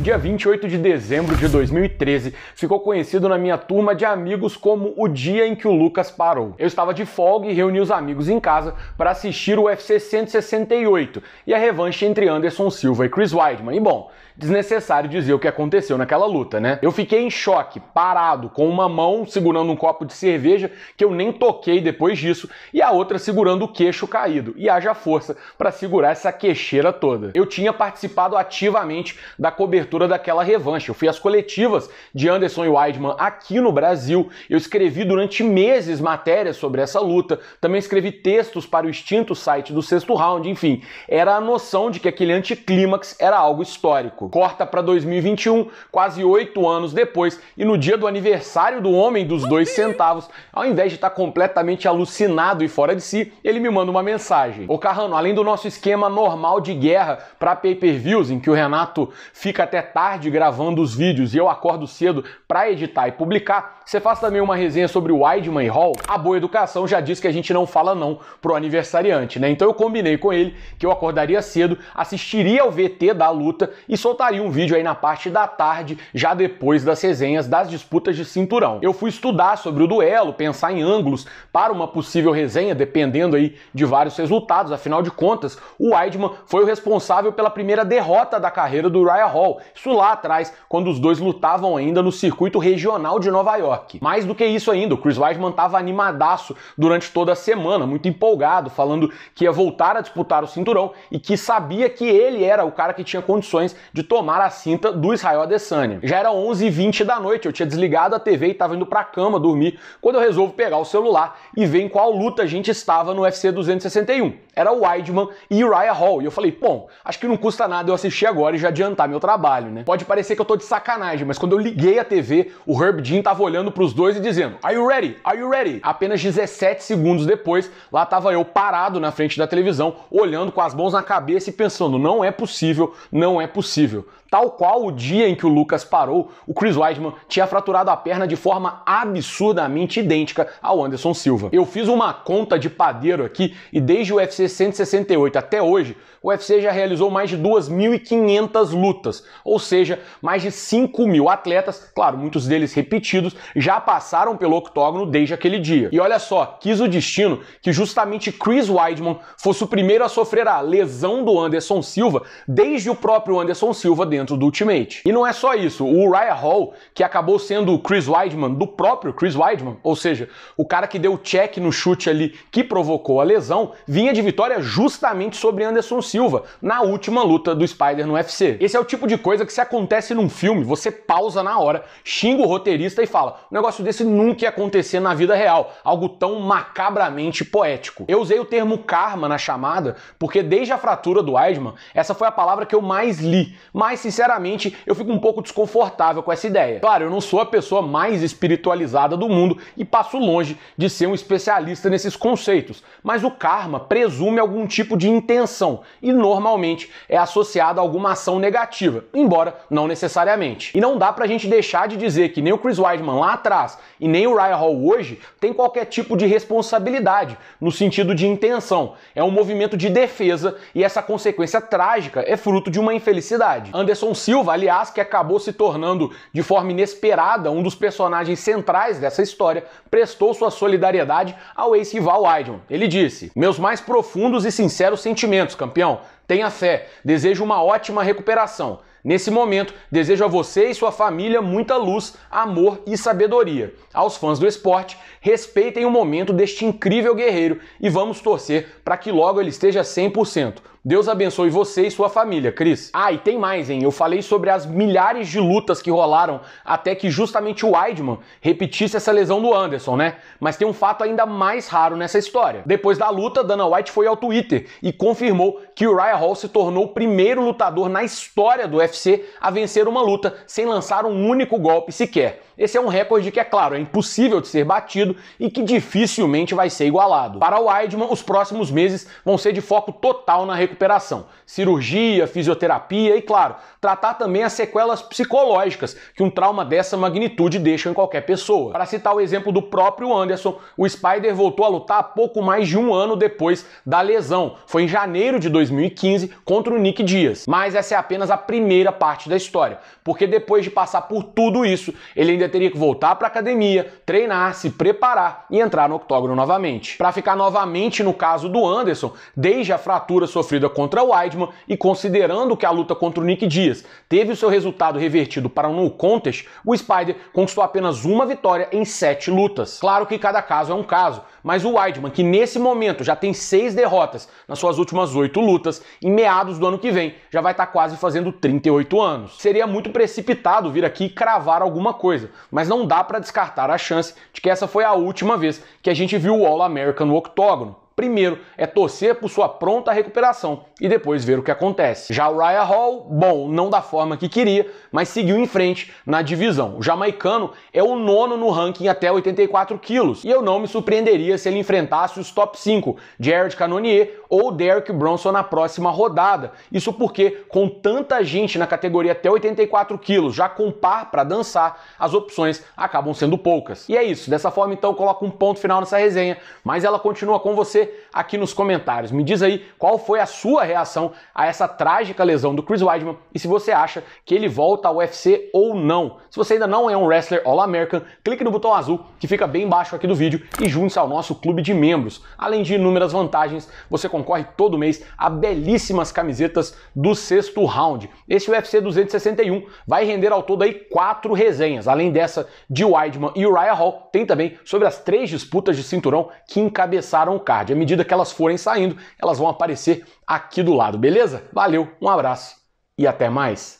O dia 28 de dezembro de 2013 ficou conhecido na minha turma de amigos como o dia em que o Lucas parou. Eu estava de folga e reuni os amigos em casa para assistir o UFC 168 e a revanche entre Anderson Silva e Chris Weidman. E bom, desnecessário dizer o que aconteceu naquela luta, né? Eu fiquei em choque, parado, com uma mão segurando um copo de cerveja que eu nem toquei depois disso e a outra segurando o queixo caído. E haja força para segurar essa queixeira toda. Eu tinha participado ativamente da cobertura cobertura daquela revanche. Eu fui às coletivas de Anderson e Weidman aqui no Brasil, eu escrevi durante meses matérias sobre essa luta, também escrevi textos para o extinto site do sexto round, enfim, era a noção de que aquele anticlímax era algo histórico. Corta para 2021, quase oito anos depois, e no dia do aniversário do homem dos dois uhum. centavos, ao invés de estar tá completamente alucinado e fora de si, ele me manda uma mensagem. O Carrano, além do nosso esquema normal de guerra para pay-per-views, em que o Renato fica até até tarde gravando os vídeos e eu acordo cedo para editar e publicar, você faz também uma resenha sobre o Weidman e Hall, a boa educação já diz que a gente não fala não pro aniversariante, né? Então eu combinei com ele que eu acordaria cedo, assistiria ao VT da luta e soltaria um vídeo aí na parte da tarde, já depois das resenhas das disputas de cinturão. Eu fui estudar sobre o duelo, pensar em ângulos para uma possível resenha, dependendo aí de vários resultados, afinal de contas, o Weidman foi o responsável pela primeira derrota da carreira do Ryan Hall isso lá atrás, quando os dois lutavam ainda no circuito regional de Nova York. Mais do que isso ainda, o Chris Weidman estava animadaço durante toda a semana, muito empolgado, falando que ia voltar a disputar o cinturão e que sabia que ele era o cara que tinha condições de tomar a cinta do Israel Adesanya. Já era 11h20 da noite, eu tinha desligado a TV e estava indo para a cama dormir quando eu resolvo pegar o celular e ver em qual luta a gente estava no UFC 261. Era o Weidman e Uriah Hall. E eu falei, bom, acho que não custa nada eu assistir agora e já adiantar meu trabalho trabalho, né? Pode parecer que eu tô de sacanagem, mas quando eu liguei a TV, o Herb Dean tava olhando pros dois e dizendo: Are you ready? Are you ready? Apenas 17 segundos depois, lá tava eu parado na frente da televisão, olhando com as mãos na cabeça e pensando: não é possível, não é possível. Tal qual o dia em que o Lucas parou, o Chris Weidman tinha fraturado a perna de forma absurdamente idêntica ao Anderson Silva. Eu fiz uma conta de padeiro aqui e desde o UFC 168 até hoje, o UFC já realizou mais de 2.500 lutas, ou seja, mais de 5 mil atletas, claro, muitos deles repetidos, já passaram pelo octógono desde aquele dia. E olha só, quis o destino que justamente Chris Weidman fosse o primeiro a sofrer a lesão do Anderson Silva desde o próprio Anderson Silva dentro dentro do Ultimate. E não é só isso, o Uriah Hall, que acabou sendo o Chris Weidman, do próprio Chris Weidman, ou seja, o cara que deu o check no chute ali que provocou a lesão, vinha de vitória justamente sobre Anderson Silva na última luta do Spider no UFC. Esse é o tipo de coisa que se acontece num filme, você pausa na hora, xinga o roteirista e fala: um negócio desse nunca ia acontecer na vida real, algo tão macabramente poético. Eu usei o termo karma na chamada porque desde a fratura do Weidman, essa foi a palavra que eu mais li, mais se sinceramente, eu fico um pouco desconfortável com essa ideia. Claro, eu não sou a pessoa mais espiritualizada do mundo e passo longe de ser um especialista nesses conceitos, mas o karma presume algum tipo de intenção e normalmente é associado a alguma ação negativa, embora não necessariamente. E não dá pra gente deixar de dizer que nem o Chris Weidman lá atrás e nem o Ryan Hall hoje tem qualquer tipo de responsabilidade no sentido de intenção. É um movimento de defesa e essa consequência trágica é fruto de uma infelicidade. Anderson Anderson Silva, aliás, que acabou se tornando de forma inesperada um dos personagens centrais dessa história, prestou sua solidariedade ao ex-rival Aidon. Ele disse: Meus mais profundos e sinceros sentimentos, campeão. Tenha fé, desejo uma ótima recuperação. Nesse momento, desejo a você e sua família muita luz, amor e sabedoria. Aos fãs do esporte, respeitem o momento deste incrível guerreiro e vamos torcer para que logo ele esteja 100%. Deus abençoe você e sua família, Cris. Ah, e tem mais, hein? Eu falei sobre as milhares de lutas que rolaram até que justamente o Weidman repetisse essa lesão do Anderson, né? Mas tem um fato ainda mais raro nessa história. Depois da luta, Dana White foi ao Twitter e confirmou que o Ryan Hall se tornou o primeiro lutador na história do UFC a vencer uma luta sem lançar um único golpe sequer. Esse é um recorde que, é claro, é impossível de ser batido e que dificilmente vai ser igualado. Para o Weidman, os próximos meses vão ser de foco total na recuperação recuperação. Cirurgia, fisioterapia e, claro, tratar também as sequelas psicológicas que um trauma dessa magnitude deixa em qualquer pessoa. Para citar o exemplo do próprio Anderson, o Spider voltou a lutar pouco mais de um ano depois da lesão. Foi em janeiro de 2015 contra o Nick Dias. Mas essa é apenas a primeira parte da história, porque depois de passar por tudo isso, ele ainda teria que voltar para a academia, treinar, se preparar e entrar no octógono novamente. Para ficar novamente no caso do Anderson, desde a fratura sofrida contra contra Weidman e considerando que a luta contra o Nick Dias teve o seu resultado revertido para um no contest, o Spider conquistou apenas uma vitória em sete lutas. Claro que cada caso é um caso, mas o Weidman, que nesse momento já tem seis derrotas nas suas últimas oito lutas, em meados do ano que vem já vai estar tá quase fazendo 38 anos. Seria muito precipitado vir aqui cravar alguma coisa, mas não dá para descartar a chance de que essa foi a última vez que a gente viu o All American no octógono. Primeiro é torcer por sua pronta recuperação e depois ver o que acontece. Já o Ryan Hall, bom, não da forma que queria, mas seguiu em frente na divisão. O jamaicano é o nono no ranking até 84 quilos e eu não me surpreenderia se ele enfrentasse os top 5, Jared Cannonier ou Derek Bronson na próxima rodada. Isso porque com tanta gente na categoria até 84 quilos já com par para dançar, as opções acabam sendo poucas. E é isso. Dessa forma então coloco um ponto final nessa resenha, mas ela continua com você aqui nos comentários. Me diz aí qual foi a sua reação a essa trágica lesão do Chris Weidman e se você acha que ele volta ao UFC ou não. Se você ainda não é um wrestler All-American, clique no botão azul que fica bem embaixo aqui do vídeo e junte-se ao nosso clube de membros. Além de inúmeras vantagens, você concorre todo mês a belíssimas camisetas do sexto round. Esse UFC 261 vai render ao todo aí quatro resenhas. Além dessa de Weidman e Uriah Hall, tem também sobre as três disputas de cinturão que encabeçaram o card. É medida que elas forem saindo, elas vão aparecer aqui do lado, beleza? Valeu, um abraço e até mais!